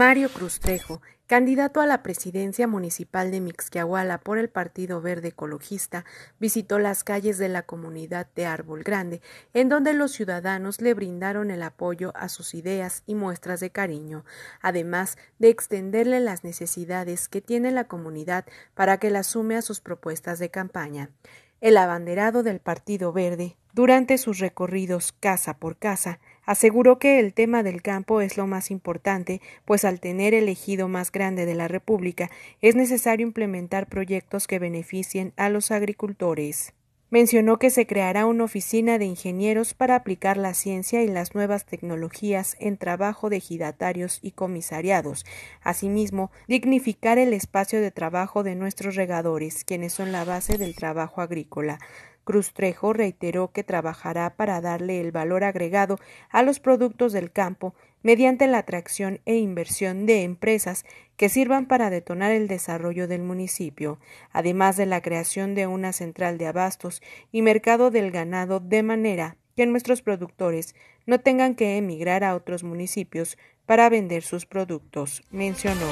Mario Cruz Trejo, candidato a la presidencia municipal de Mixquiahuala por el Partido Verde Ecologista, visitó las calles de la comunidad de Árbol Grande, en donde los ciudadanos le brindaron el apoyo a sus ideas y muestras de cariño, además de extenderle las necesidades que tiene la comunidad para que la sume a sus propuestas de campaña. El abanderado del Partido Verde, durante sus recorridos casa por casa, aseguró que el tema del campo es lo más importante, pues al tener el ejido más grande de la República es necesario implementar proyectos que beneficien a los agricultores. Mencionó que se creará una oficina de ingenieros para aplicar la ciencia y las nuevas tecnologías en trabajo de ejidatarios y comisariados. Asimismo, dignificar el espacio de trabajo de nuestros regadores, quienes son la base del trabajo agrícola. Cruz Trejo reiteró que trabajará para darle el valor agregado a los productos del campo mediante la atracción e inversión de empresas que sirvan para detonar el desarrollo del municipio, además de la creación de una central de abastos y mercado del ganado de manera que nuestros productores no tengan que emigrar a otros municipios para vender sus productos, mencionó.